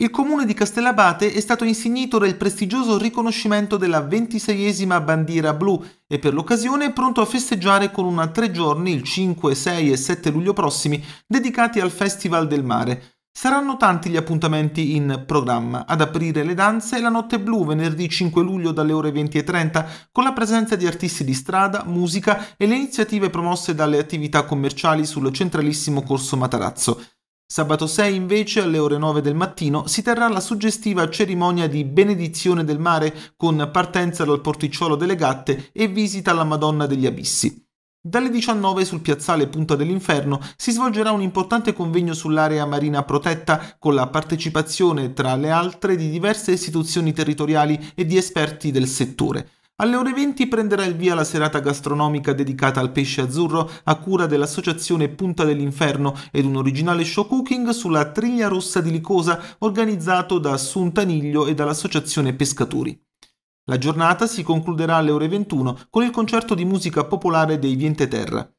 Il comune di Castellabate è stato insignito del prestigioso riconoscimento della ventiseiesima bandiera blu e per l'occasione è pronto a festeggiare con una tre giorni, il 5, 6 e 7 luglio prossimi, dedicati al Festival del Mare. Saranno tanti gli appuntamenti in programma. Ad aprire le danze la Notte Blu venerdì 5 luglio dalle ore 20.30 con la presenza di artisti di strada, musica e le iniziative promosse dalle attività commerciali sul centralissimo corso Matarazzo. Sabato 6 invece alle ore 9 del mattino si terrà la suggestiva cerimonia di benedizione del mare con partenza dal porticciolo delle gatte e visita alla Madonna degli Abissi. Dalle 19 sul piazzale Punta dell'Inferno si svolgerà un importante convegno sull'area marina protetta con la partecipazione tra le altre di diverse istituzioni territoriali e di esperti del settore. Alle ore 20 prenderà il via la serata gastronomica dedicata al pesce azzurro a cura dell'associazione Punta dell'Inferno ed un originale show cooking sulla triglia rossa di Licosa organizzato da Taniglio e dall'associazione Pescatori. La giornata si concluderà alle ore 21 con il concerto di musica popolare dei Vienteterra.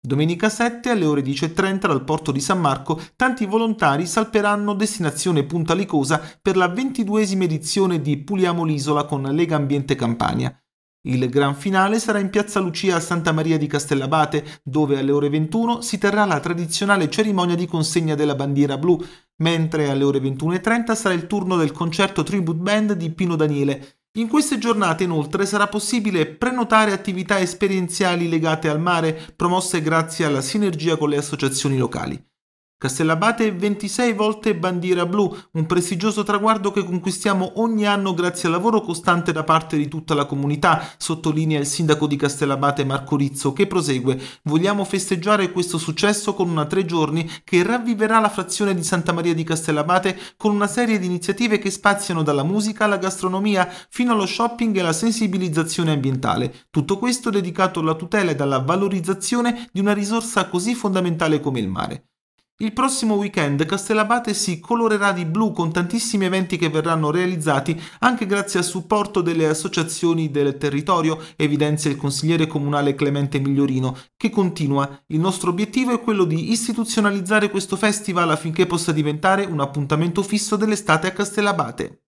Domenica 7 alle ore 10.30 dal porto di San Marco tanti volontari salperanno destinazione Punta Licosa per la ventiduesima edizione di Puliamo l'isola con Lega Ambiente Campania. Il gran finale sarà in Piazza Lucia a Santa Maria di Castellabate, dove alle ore 21 si terrà la tradizionale cerimonia di consegna della bandiera blu, mentre alle ore 21.30 sarà il turno del concerto tribute band di Pino Daniele. In queste giornate inoltre sarà possibile prenotare attività esperienziali legate al mare, promosse grazie alla sinergia con le associazioni locali. Castellabate è 26 volte bandiera blu, un prestigioso traguardo che conquistiamo ogni anno grazie al lavoro costante da parte di tutta la comunità, sottolinea il sindaco di Castellabate Marco Rizzo, che prosegue. Vogliamo festeggiare questo successo con una tre giorni che ravviverà la frazione di Santa Maria di Castellabate con una serie di iniziative che spaziano dalla musica alla gastronomia fino allo shopping e alla sensibilizzazione ambientale. Tutto questo dedicato alla tutela e alla valorizzazione di una risorsa così fondamentale come il mare. Il prossimo weekend Castellabate si colorerà di blu con tantissimi eventi che verranno realizzati anche grazie al supporto delle associazioni del territorio, evidenzia il consigliere comunale Clemente Migliorino, che continua. Il nostro obiettivo è quello di istituzionalizzare questo festival affinché possa diventare un appuntamento fisso dell'estate a Castellabate.